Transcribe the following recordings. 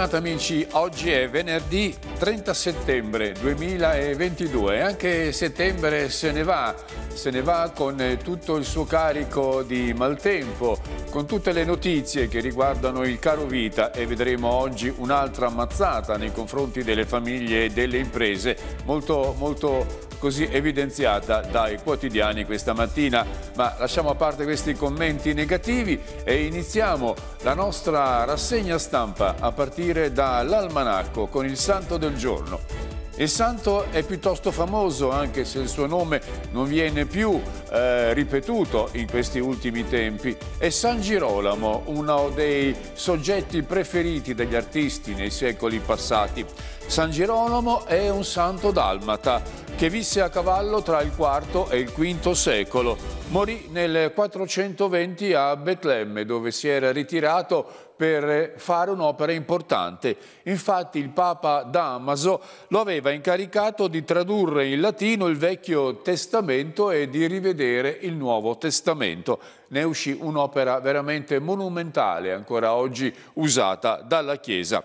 Bentornati amici, oggi è venerdì 30 settembre 2022 e anche settembre se ne va, se ne va con eh, tutto il suo carico di maltempo, con tutte le notizie che riguardano il caro vita e vedremo oggi un'altra ammazzata nei confronti delle famiglie e delle imprese molto, molto così evidenziata dai quotidiani questa mattina. Ma lasciamo a parte questi commenti negativi e iniziamo la nostra rassegna stampa a partire dall'almanacco con il santo del giorno. Il santo è piuttosto famoso, anche se il suo nome non viene più eh, ripetuto in questi ultimi tempi. È San Girolamo, uno dei soggetti preferiti dagli artisti nei secoli passati. San Girolamo è un santo dalmata che visse a cavallo tra il IV e il V secolo. Morì nel 420 a Betlemme, dove si era ritirato per fare un'opera importante. Infatti il Papa Damaso lo aveva incaricato di tradurre in latino il Vecchio Testamento e di rivedere il Nuovo Testamento. Ne uscì un'opera veramente monumentale, ancora oggi usata dalla Chiesa.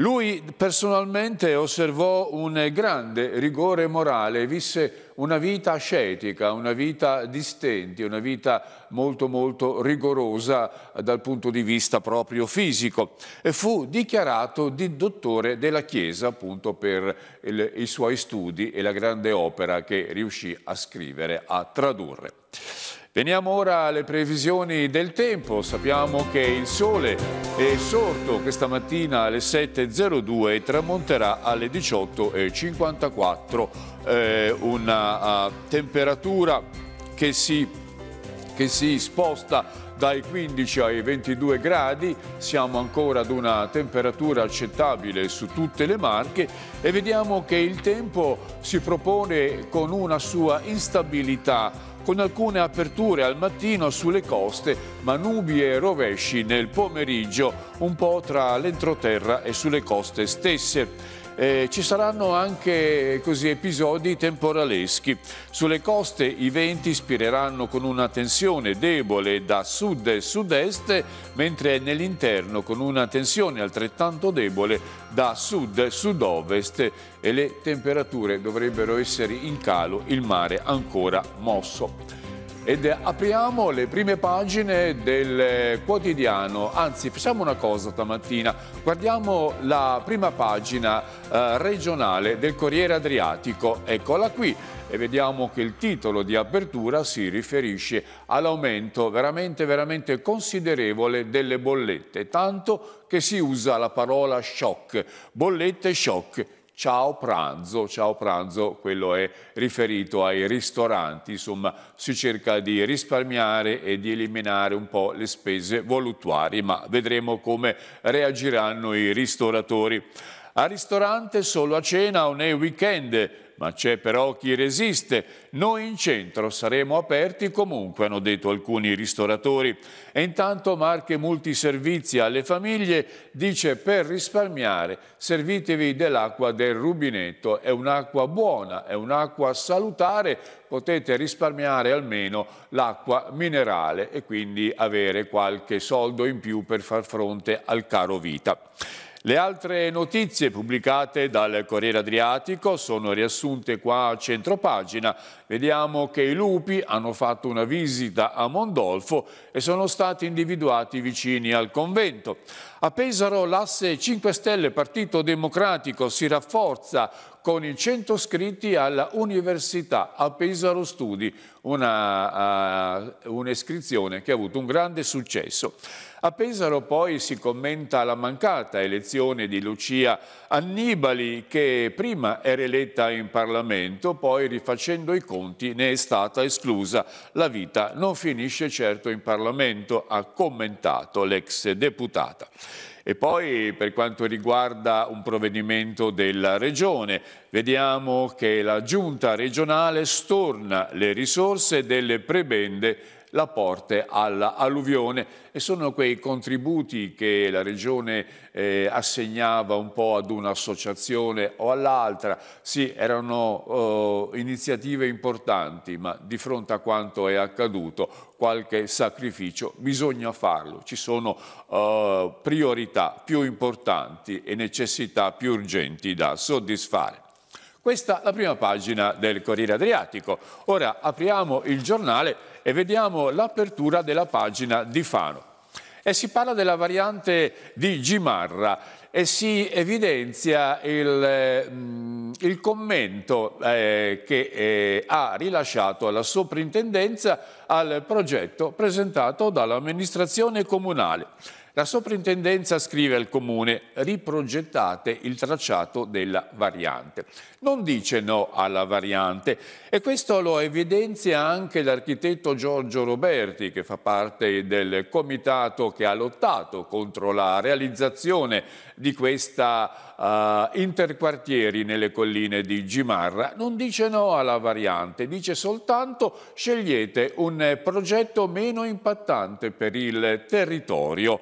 Lui personalmente osservò un grande rigore morale, visse una vita ascetica, una vita di stenti, una vita molto molto rigorosa dal punto di vista proprio fisico e fu dichiarato di dottore della Chiesa appunto per il, i suoi studi e la grande opera che riuscì a scrivere, a tradurre. Veniamo ora alle previsioni del tempo. Sappiamo che il sole è sorto questa mattina alle 7.02 e tramonterà alle 18.54. Eh, una uh, temperatura che si, che si sposta dai 15 ai 22 gradi, siamo ancora ad una temperatura accettabile su tutte le marche e vediamo che il tempo si propone con una sua instabilità con alcune aperture al mattino sulle coste, ma nubi e rovesci nel pomeriggio, un po' tra l'entroterra e sulle coste stesse eh, ci saranno anche così, episodi temporaleschi. Sulle coste i venti spireranno con una tensione debole da sud e sud-est, mentre nell'interno con una tensione altrettanto debole da sud e sud-ovest e le temperature dovrebbero essere in calo, il mare ancora mosso ed apriamo le prime pagine del quotidiano. Anzi, facciamo una cosa stamattina, guardiamo la prima pagina eh, regionale del Corriere Adriatico, eccola qui e vediamo che il titolo di apertura si riferisce all'aumento veramente veramente considerevole delle bollette, tanto che si usa la parola shock, bollette shock ciao pranzo, ciao pranzo, quello è riferito ai ristoranti, insomma si cerca di risparmiare e di eliminare un po' le spese voluttuarie, ma vedremo come reagiranno i ristoratori. Al ristorante solo a cena o nei weekend ma c'è però chi resiste. Noi in centro saremo aperti comunque, hanno detto alcuni ristoratori. E intanto Marche Multiservizi alle famiglie dice per risparmiare servitevi dell'acqua del rubinetto. È un'acqua buona, è un'acqua salutare, potete risparmiare almeno l'acqua minerale e quindi avere qualche soldo in più per far fronte al caro vita. Le altre notizie pubblicate dal Corriere Adriatico sono riassunte qua a centropagina. Vediamo che i lupi hanno fatto una visita a Mondolfo e sono stati individuati vicini al convento. A Pesaro l'asse 5 Stelle Partito Democratico si rafforza con i 100 iscritti alla Università a Pesaro Studi, eh, un'iscrizione uh, un che ha avuto un grande successo. A Pesaro poi si commenta la mancata elezione di Lucia Annibali che prima era eletta in Parlamento, poi rifacendo i conti ne è stata esclusa. La vita non finisce certo in Parlamento, ha commentato l'ex deputata. E poi per quanto riguarda un provvedimento della Regione, vediamo che la Giunta regionale storna le risorse delle prebende la porte all'alluvione e sono quei contributi che la regione eh, assegnava un po' ad un'associazione o all'altra. Sì, erano eh, iniziative importanti, ma di fronte a quanto è accaduto qualche sacrificio bisogna farlo. Ci sono eh, priorità più importanti e necessità più urgenti da soddisfare. Questa è la prima pagina del Corriere Adriatico. Ora apriamo il giornale e vediamo l'apertura della pagina di Fano. E si parla della variante di Gimarra e si evidenzia il, mm, il commento eh, che eh, ha rilasciato la soprintendenza al progetto presentato dall'amministrazione comunale. La soprintendenza scrive al comune riprogettate il tracciato della variante. Non dice no alla variante e questo lo evidenzia anche l'architetto Giorgio Roberti che fa parte del comitato che ha lottato contro la realizzazione di questa uh, interquartieri nelle colline di Gimarra. Non dice no alla variante, dice soltanto scegliete un progetto meno impattante per il territorio.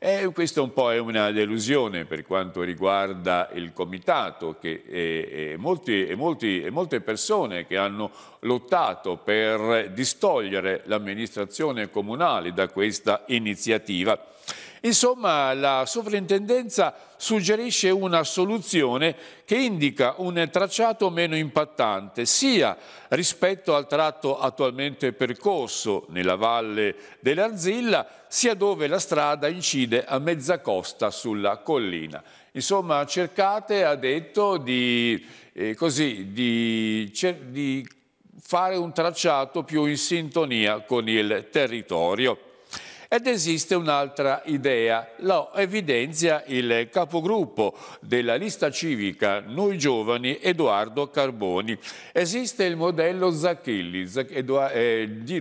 E eh, questa un po' è una delusione per quanto riguarda il comitato che, e, eh, e, eh, molti, e, molti, e molte persone che hanno lottato per distogliere l'amministrazione comunale da questa iniziativa. Insomma, la sovrintendenza suggerisce una soluzione che indica un tracciato meno impattante sia rispetto al tratto attualmente percorso nella valle dell'Arzilla, sia dove la strada incide a mezza costa sulla collina. Insomma, cercate, ha detto, di, eh, così, di, di fare un tracciato più in sintonia con il territorio. Ed esiste un'altra idea, lo evidenzia il capogruppo della lista civica Noi Giovani, Edoardo Carboni. Esiste il modello Zacchilli, Dino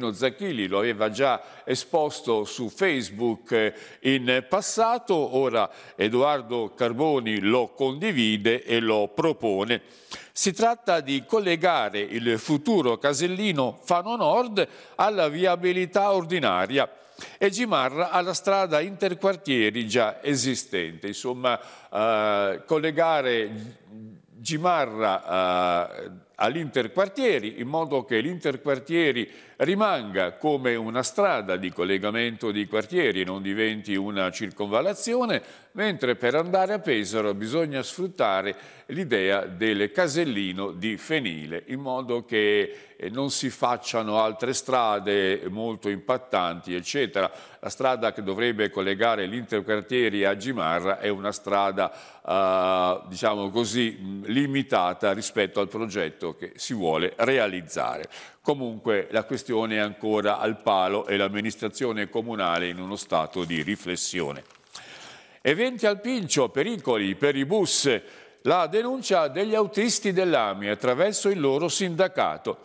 eh, Zacchilli lo aveva già esposto su Facebook eh, in passato, ora Edoardo Carboni lo condivide e lo propone. Si tratta di collegare il futuro Casellino Fano Nord alla viabilità ordinaria e Gimarra alla strada interquartieri già esistente. Insomma, eh, collegare Gimarra eh, all'interquartieri in modo che l'interquartieri rimanga come una strada di collegamento di quartieri e non diventi una circonvalazione mentre per andare a Pesaro bisogna sfruttare l'idea del casellino di Fenile, in modo che eh, non si facciano altre strade molto impattanti, eccetera. La strada che dovrebbe collegare l'interquartieri a Gimarra è una strada, eh, diciamo così, limitata rispetto al progetto che si vuole realizzare. Comunque la questione è ancora al palo e l'amministrazione comunale in uno stato di riflessione. Eventi al Pincio, pericoli per i bus, la denuncia degli autisti dell'AMI attraverso il loro sindacato.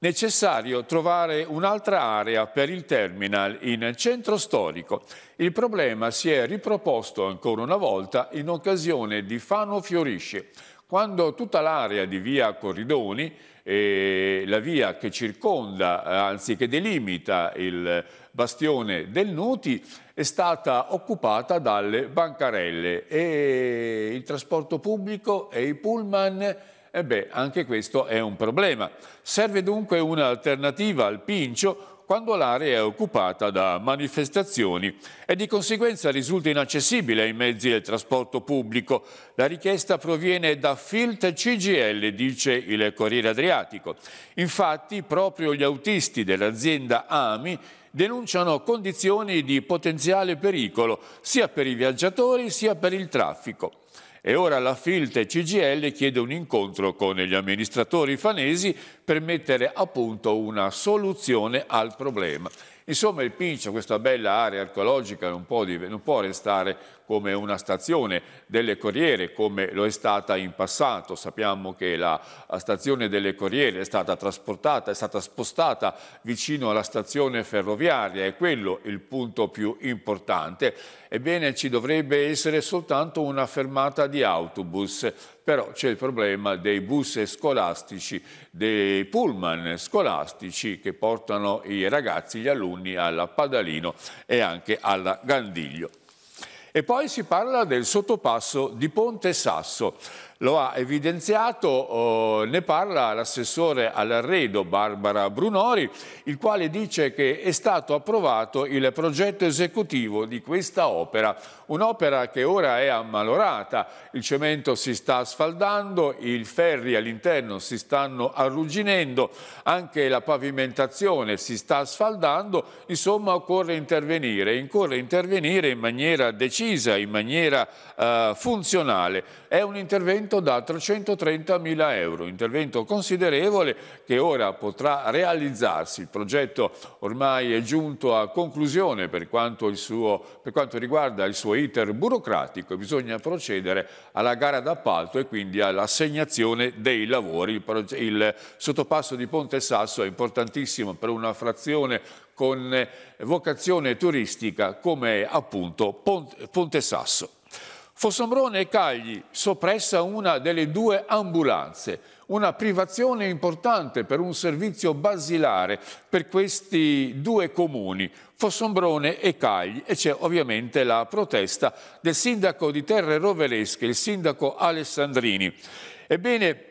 Necessario trovare un'altra area per il terminal in centro storico. Il problema si è riproposto ancora una volta in occasione di Fano Fiorisce, quando tutta l'area di via Corridoni eh, la via che circonda, eh, anzi che delimita il bastione del Nuti, è stata occupata dalle bancarelle e il trasporto pubblico e i pullman e eh beh, anche questo è un problema. Serve dunque un'alternativa al Pincio quando l'area è occupata da manifestazioni e di conseguenza risulta inaccessibile ai mezzi del trasporto pubblico. La richiesta proviene da Filt CGL, dice il Corriere Adriatico. Infatti proprio gli autisti dell'azienda AMI denunciano condizioni di potenziale pericolo sia per i viaggiatori sia per il traffico. E ora la Filte CGL chiede un incontro con gli amministratori fanesi per mettere a punto una soluzione al problema. Insomma il Pincio, questa bella area archeologica, non può, non può restare come una stazione delle Corriere, come lo è stata in passato. Sappiamo che la stazione delle Corriere è stata trasportata, è stata spostata vicino alla stazione ferroviaria, è quello il punto più importante. Ebbene, ci dovrebbe essere soltanto una fermata di autobus, però c'è il problema dei bus scolastici, dei pullman scolastici che portano i ragazzi, gli alunni alla Padalino e anche alla Gandiglio. E poi si parla del sottopasso di Ponte Sasso lo ha evidenziato, oh, ne parla l'assessore all'arredo Barbara Brunori, il quale dice che è stato approvato il progetto esecutivo di questa opera, un'opera che ora è ammalorata, il cemento si sta sfaldando, i ferri all'interno si stanno arrugginendo, anche la pavimentazione si sta sfaldando, insomma occorre intervenire, occorre intervenire in maniera decisa, in maniera eh, funzionale. È un intervento intervento da 330.000 euro, intervento considerevole che ora potrà realizzarsi. Il progetto ormai è giunto a conclusione per quanto, suo, per quanto riguarda il suo iter burocratico, bisogna procedere alla gara d'appalto e quindi all'assegnazione dei lavori. Il, il sottopasso di Ponte Sasso è importantissimo per una frazione con vocazione turistica come appunto Ponte Sasso. Fossombrone e Cagli, soppressa una delle due ambulanze, una privazione importante per un servizio basilare per questi due comuni, Fossombrone e Cagli. E c'è ovviamente la protesta del sindaco di Terre Rovelesche, il sindaco Alessandrini. Ebbene,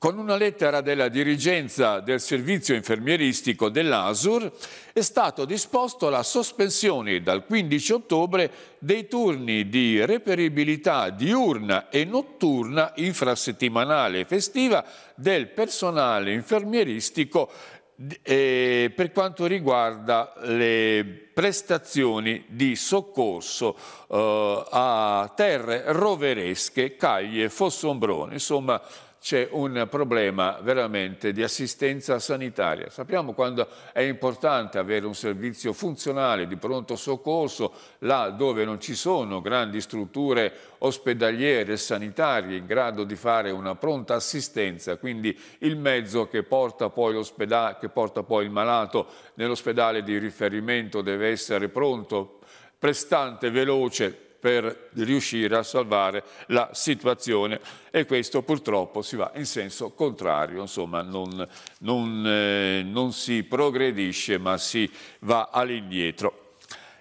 con una lettera della dirigenza del servizio infermieristico dell'ASUR è stato disposto la sospensione dal 15 ottobre dei turni di reperibilità diurna e notturna infrasettimanale e festiva del personale infermieristico eh, per quanto riguarda le prestazioni di soccorso eh, a terre roveresche, Caglie e Fossombrone, insomma c'è un problema veramente di assistenza sanitaria. Sappiamo quando è importante avere un servizio funzionale di pronto soccorso là dove non ci sono grandi strutture ospedaliere e sanitarie in grado di fare una pronta assistenza, quindi il mezzo che porta poi, che porta poi il malato nell'ospedale di riferimento deve essere pronto, prestante, veloce, per riuscire a salvare la situazione e questo purtroppo si va in senso contrario, insomma non, non, eh, non si progredisce ma si va all'indietro.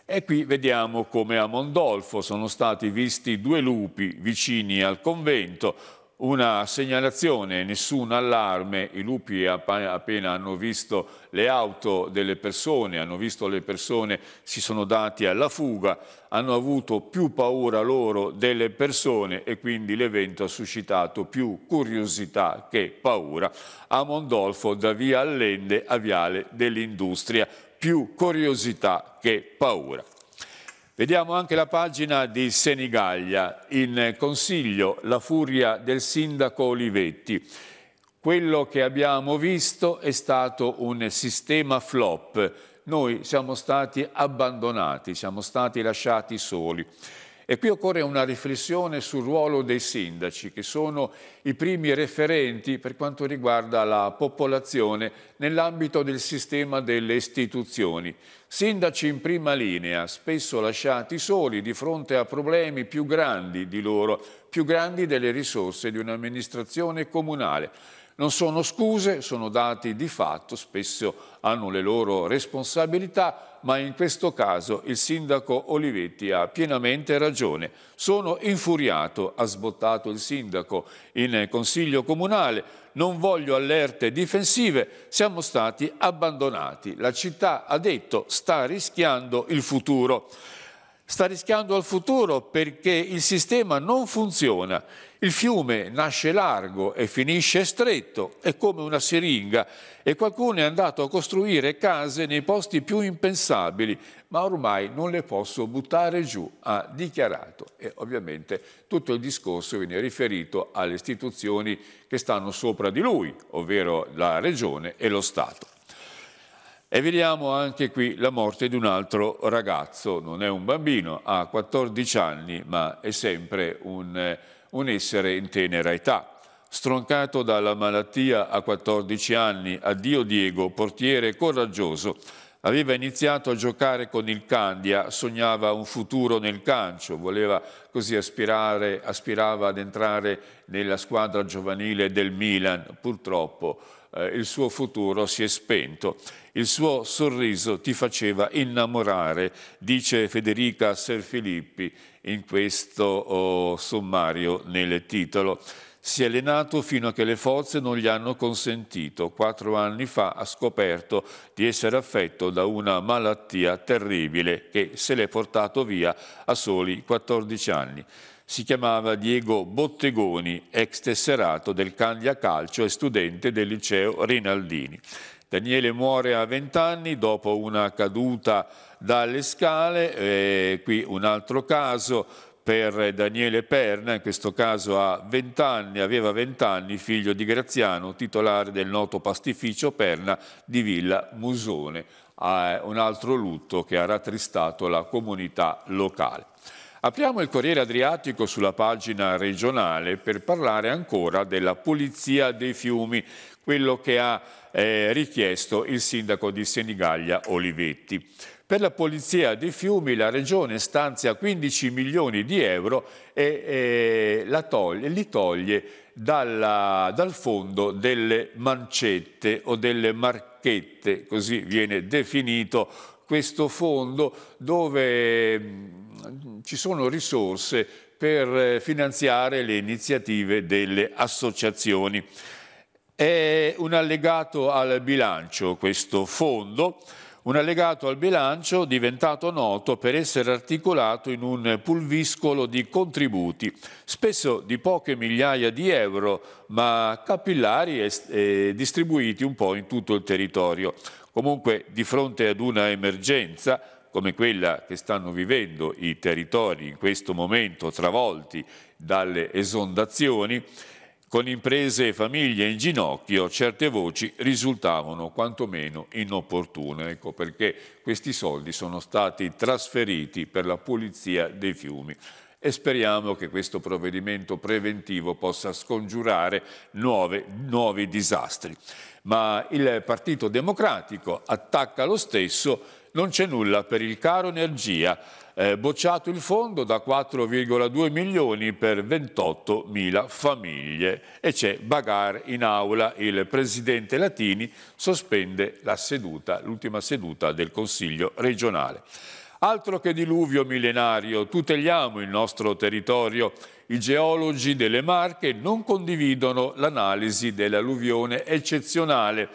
E qui vediamo come a Mondolfo sono stati visti due lupi vicini al convento, una segnalazione, nessun allarme, i lupi appena hanno visto le auto delle persone, hanno visto le persone, si sono dati alla fuga, hanno avuto più paura loro delle persone e quindi l'evento ha suscitato più curiosità che paura. A Mondolfo da via Allende a Viale dell'Industria, più curiosità che paura. Vediamo anche la pagina di Senigallia, in consiglio la furia del sindaco Olivetti. Quello che abbiamo visto è stato un sistema flop, noi siamo stati abbandonati, siamo stati lasciati soli. E qui occorre una riflessione sul ruolo dei sindaci, che sono i primi referenti per quanto riguarda la popolazione nell'ambito del sistema delle istituzioni. Sindaci in prima linea, spesso lasciati soli di fronte a problemi più grandi di loro, più grandi delle risorse di un'amministrazione comunale. Non sono scuse, sono dati di fatto, spesso hanno le loro responsabilità, ma in questo caso il sindaco Olivetti ha pienamente ragione. Sono infuriato, ha sbottato il sindaco in consiglio comunale, non voglio allerte difensive, siamo stati abbandonati. La città, ha detto, sta rischiando il futuro sta rischiando al futuro perché il sistema non funziona. Il fiume nasce largo e finisce stretto, è come una siringa e qualcuno è andato a costruire case nei posti più impensabili, ma ormai non le posso buttare giù, ha dichiarato. E ovviamente tutto il discorso viene riferito alle istituzioni che stanno sopra di lui, ovvero la Regione e lo Stato. E vediamo anche qui la morte di un altro ragazzo, non è un bambino, ha 14 anni, ma è sempre un, un essere in tenera età. Stroncato dalla malattia a 14 anni, addio Diego, portiere coraggioso, Aveva iniziato a giocare con il Candia, sognava un futuro nel calcio, voleva così aspirare, aspirava ad entrare nella squadra giovanile del Milan. Purtroppo eh, il suo futuro si è spento. Il suo sorriso ti faceva innamorare, dice Federica Serfilippi in questo oh, sommario nel titolo. Si è allenato fino a che le forze non gli hanno consentito. Quattro anni fa ha scoperto di essere affetto da una malattia terribile che se l'è portato via a soli 14 anni. Si chiamava Diego Bottegoni, ex tesserato del Candia Calcio e studente del liceo Rinaldini. Daniele muore a 20 anni dopo una caduta dalle scale, e qui un altro caso per Daniele Perna, in questo caso a 20 anni, aveva 20 anni, figlio di Graziano, titolare del noto pastificio Perna di Villa Musone, un altro lutto che ha rattristato la comunità locale. Apriamo il Corriere Adriatico sulla pagina regionale per parlare ancora della pulizia dei fiumi, quello che ha eh, richiesto il sindaco di Senigallia Olivetti. Per la pulizia dei fiumi la Regione stanzia 15 milioni di euro e, e eh, toglie, li toglie dalla, dal fondo delle mancette o delle marchette, così viene definito questo fondo dove ci sono risorse per eh, finanziare le iniziative delle associazioni. È un allegato al bilancio questo fondo, un allegato al bilancio diventato noto per essere articolato in un pulviscolo di contributi, spesso di poche migliaia di euro, ma capillari e, distribuiti un po' in tutto il territorio. Comunque, di fronte ad una emergenza, come quella che stanno vivendo i territori in questo momento travolti dalle esondazioni, con imprese e famiglie in ginocchio, certe voci risultavano quantomeno inopportune, ecco perché questi soldi sono stati trasferiti per la pulizia dei fiumi e speriamo che questo provvedimento preventivo possa scongiurare nuove, nuovi disastri. Ma il Partito Democratico attacca lo stesso non c'è nulla per il caro energia, eh, bocciato il fondo da 4,2 milioni per 28 mila famiglie e c'è bagar in aula, il presidente Latini sospende la seduta, l'ultima seduta del Consiglio regionale. Altro che diluvio millenario, tuteliamo il nostro territorio. I geologi delle Marche non condividono l'analisi dell'alluvione eccezionale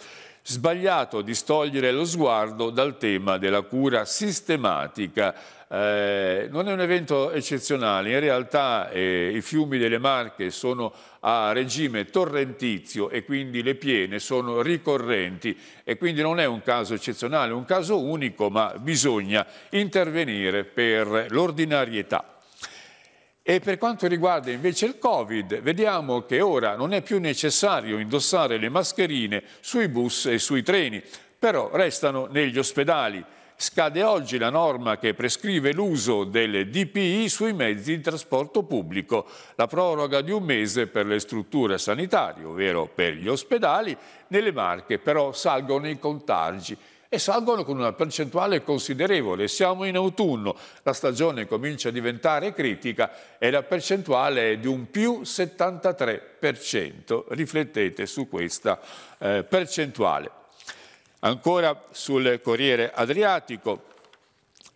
sbagliato distogliere lo sguardo dal tema della cura sistematica. Eh, non è un evento eccezionale, in realtà eh, i fiumi delle Marche sono a regime torrentizio e quindi le piene sono ricorrenti e quindi non è un caso eccezionale, è un caso unico, ma bisogna intervenire per l'ordinarietà. E per quanto riguarda invece il Covid, vediamo che ora non è più necessario indossare le mascherine sui bus e sui treni, però restano negli ospedali. Scade oggi la norma che prescrive l'uso del DPI sui mezzi di trasporto pubblico, la proroga di un mese per le strutture sanitarie, ovvero per gli ospedali, nelle marche però salgono i contagi e salgono con una percentuale considerevole. Siamo in autunno, la stagione comincia a diventare critica e la percentuale è di un più 73%. Riflettete su questa eh, percentuale. Ancora sul Corriere Adriatico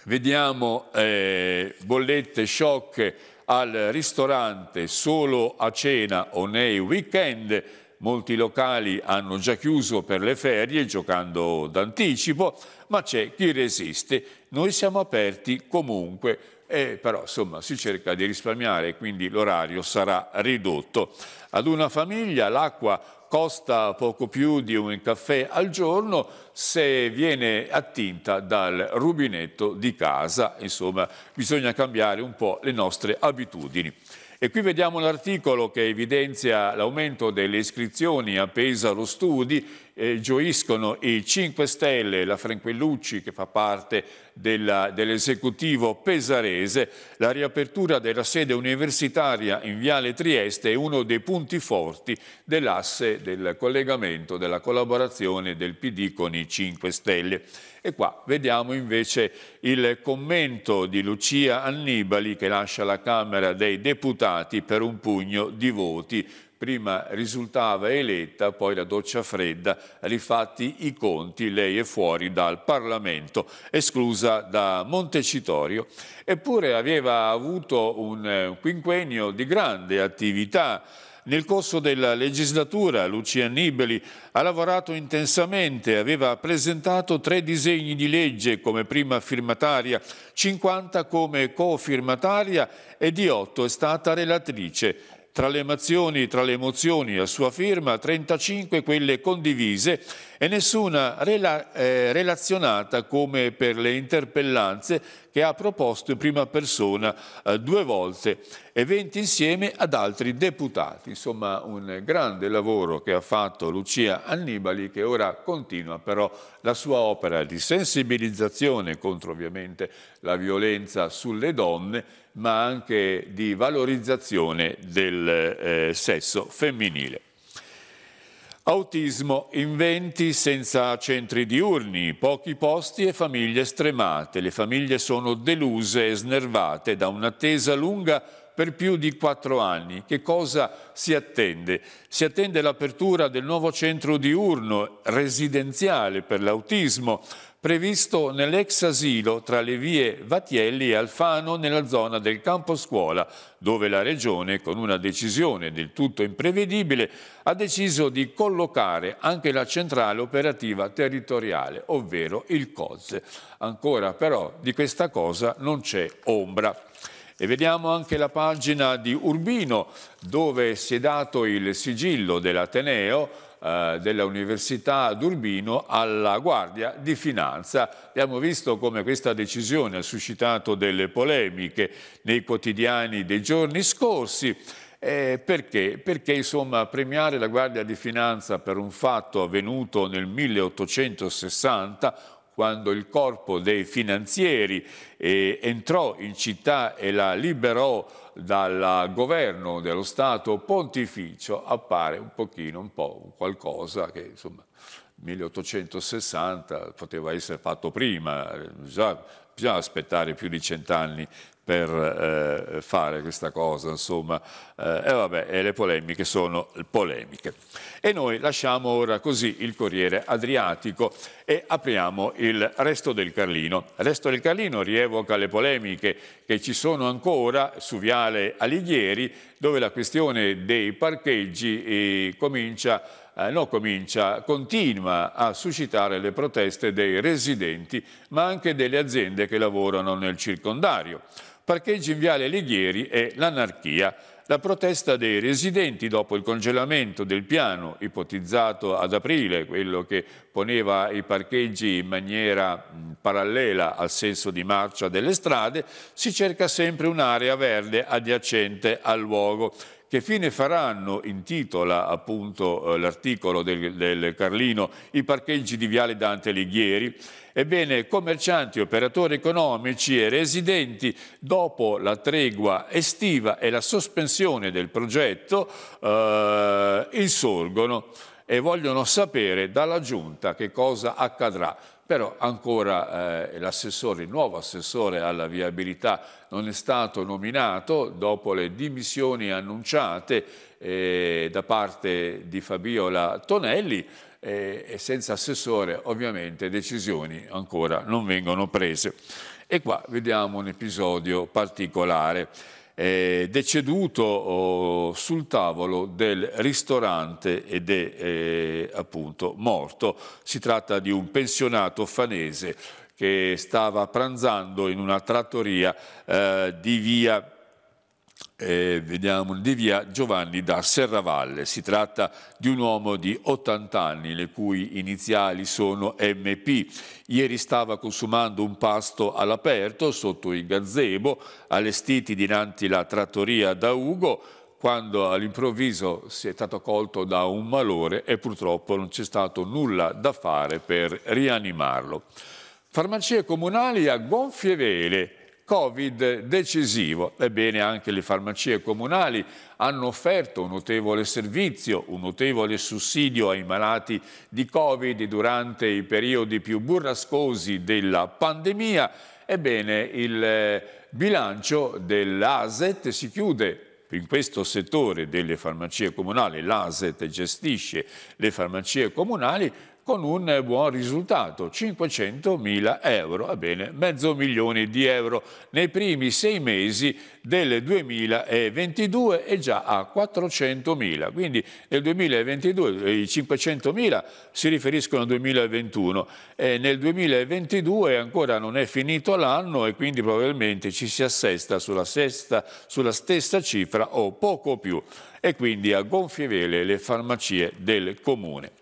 vediamo eh, bollette sciocche al ristorante solo a cena o nei weekend molti locali hanno già chiuso per le ferie giocando d'anticipo, ma c'è chi resiste. Noi siamo aperti comunque, eh, però insomma si cerca di risparmiare, quindi l'orario sarà ridotto. Ad una famiglia l'acqua costa poco più di un caffè al giorno se viene attinta dal rubinetto di casa. Insomma, bisogna cambiare un po' le nostre abitudini. E qui vediamo l'articolo che evidenzia l'aumento delle iscrizioni a Pesaro Studi, eh, gioiscono i 5 Stelle, la Franquellucci che fa parte dell'esecutivo pesarese, la riapertura della sede universitaria in Viale Trieste è uno dei punti forti dell'asse del collegamento, della collaborazione del PD con i 5 Stelle. E qua vediamo invece il commento di Lucia Annibali che lascia la Camera dei Deputati per un pugno di voti prima risultava eletta, poi la doccia fredda, rifatti i conti, lei è fuori dal Parlamento, esclusa da Montecitorio. Eppure aveva avuto eh, un quinquennio di grande attività, nel corso della legislatura Lucia Nibeli ha lavorato intensamente, aveva presentato tre disegni di legge come prima firmataria, 50 come co-firmataria e di otto è stata relatrice. Tra le, emozioni, tra le mozioni a sua firma, 35 quelle condivise e nessuna rela, eh, relazionata come per le interpellanze che ha proposto in prima persona eh, due volte e 20 insieme ad altri deputati. Insomma un grande lavoro che ha fatto Lucia Annibali che ora continua però la sua opera di sensibilizzazione contro ovviamente la violenza sulle donne ma anche di valorizzazione del eh, sesso femminile. Autismo, in inventi senza centri diurni, pochi posti e famiglie stremate. Le famiglie sono deluse e snervate da un'attesa lunga per più di quattro anni. Che cosa si attende? Si attende l'apertura del nuovo centro diurno residenziale per l'autismo previsto nell'ex asilo tra le vie Vatielli e Alfano nella zona del campo scuola, dove la Regione, con una decisione del tutto imprevedibile, ha deciso di collocare anche la centrale operativa territoriale, ovvero il COZE. Ancora però di questa cosa non c'è ombra. E vediamo anche la pagina di Urbino, dove si è dato il sigillo dell'Ateneo, eh, della Università d'Urbino alla Guardia di Finanza. Abbiamo visto come questa decisione ha suscitato delle polemiche nei quotidiani dei giorni scorsi. Eh, perché? Perché insomma, premiare la Guardia di Finanza per un fatto avvenuto nel 1860 quando il corpo dei finanzieri eh, entrò in città e la liberò dal eh, governo dello Stato pontificio, appare un pochino, un po' qualcosa che insomma 1860 poteva essere fatto prima, eh, già bisogna aspettare più di cent'anni per eh, fare questa cosa, insomma, eh, e vabbè, le polemiche sono polemiche. E noi lasciamo ora così il Corriere Adriatico e apriamo il Resto del Carlino. Il Resto del Carlino rievoca le polemiche che ci sono ancora su Viale Alighieri, dove la questione dei parcheggi eh, comincia eh, no, comincia, continua a suscitare le proteste dei residenti, ma anche delle aziende che lavorano nel circondario parcheggi in Viale Alighieri e l'anarchia. La protesta dei residenti dopo il congelamento del piano ipotizzato ad aprile, quello che poneva i parcheggi in maniera parallela al senso di marcia delle strade, si cerca sempre un'area verde adiacente al luogo. Che fine faranno, intitola appunto eh, l'articolo del, del Carlino, i parcheggi di Viale Dante Alighieri? Ebbene, commercianti, operatori economici e residenti, dopo la tregua estiva e la sospensione del progetto, eh, insorgono e vogliono sapere dalla Giunta che cosa accadrà però ancora eh, l'assessore, il nuovo assessore alla viabilità non è stato nominato dopo le dimissioni annunciate eh, da parte di Fabiola Tonelli eh, e senza assessore ovviamente decisioni ancora non vengono prese. E qua vediamo un episodio particolare eh, deceduto oh, sul tavolo del ristorante ed è eh, appunto morto. Si tratta di un pensionato fanese che stava pranzando in una trattoria eh, di via eh, vediamo di via Giovanni da Serravalle. Si tratta di un uomo di 80 anni, le cui iniziali sono MP. Ieri stava consumando un pasto all'aperto sotto il gazebo, allestiti dinanzi la trattoria da Ugo, quando all'improvviso si è stato colto da un malore e purtroppo non c'è stato nulla da fare per rianimarlo. Farmacie comunali a gonfie vele, Covid decisivo. Ebbene, anche le farmacie comunali hanno offerto un notevole servizio, un notevole sussidio ai malati di Covid durante i periodi più burrascosi della pandemia. Ebbene, il eh, bilancio dell'ASET si chiude in questo settore delle farmacie comunali, l'ASET gestisce le farmacie comunali, con un buon risultato, 500.000 euro, bene, mezzo milione di euro nei primi sei mesi del 2022 e già a 400.000, quindi nel 2022 i 500.000 si riferiscono al 2021 e nel 2022 ancora non è finito l'anno e quindi probabilmente ci si assesta sulla, sesta, sulla stessa cifra o poco più e quindi a gonfie vele le farmacie del comune.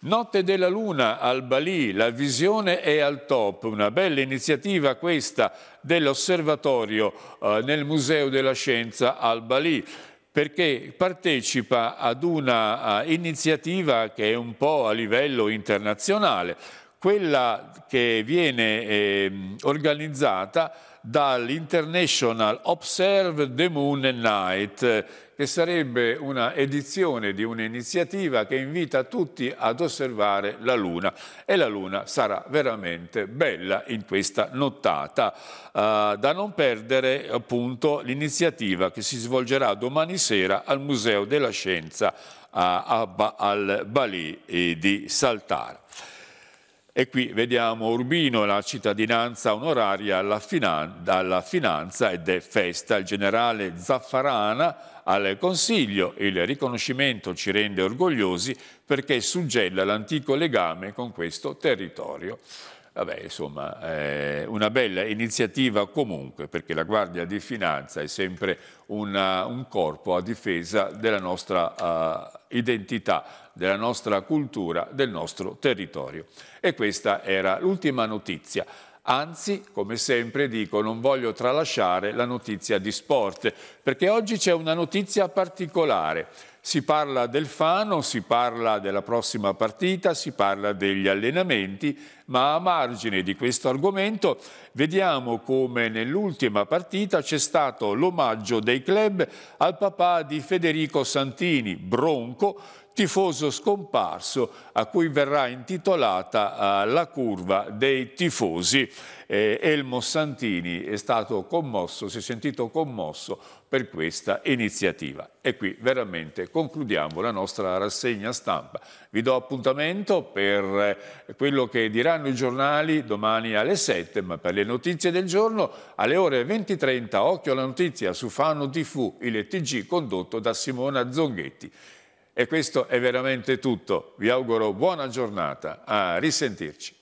Notte della Luna al Balì, la visione è al top, una bella iniziativa questa dell'osservatorio eh, nel Museo della Scienza al Balì perché partecipa ad una uh, iniziativa che è un po' a livello internazionale, quella che viene eh, organizzata dall'International Observe the Moon at Night, che sarebbe una edizione di un'iniziativa che invita tutti ad osservare la Luna e la Luna sarà veramente bella in questa nottata. Uh, da non perdere appunto l'iniziativa che si svolgerà domani sera al Museo della Scienza uh, ba al Bali eh, di Saltar. E qui vediamo Urbino, la cittadinanza onoraria alla, finan alla finanza ed è festa. Il generale Zaffarana al Consiglio. Il riconoscimento ci rende orgogliosi perché suggella l'antico legame con questo territorio. Vabbè, insomma, eh, una bella iniziativa comunque, perché la Guardia di Finanza è sempre una, un corpo a difesa della nostra eh, identità, della nostra cultura, del nostro territorio. E questa era l'ultima notizia. Anzi, come sempre dico, non voglio tralasciare la notizia di sport, perché oggi c'è una notizia particolare. Si parla del Fano, si parla della prossima partita, si parla degli allenamenti, ma a margine di questo argomento Vediamo come nell'ultima partita c'è stato l'omaggio dei club al papà di Federico Santini, Bronco, tifoso scomparso a cui verrà intitolata eh, la curva dei tifosi. Eh, Elmo Santini è stato commosso, si è sentito commosso per questa iniziativa. E qui veramente concludiamo la nostra rassegna stampa. Vi do appuntamento per eh, quello che diranno i giornali domani alle 7, ma per le notizie del giorno alle ore 20.30. Occhio alla notizia su Fano TV, il TG condotto da Simona Zonghetti. E questo è veramente tutto. Vi auguro buona giornata. A risentirci.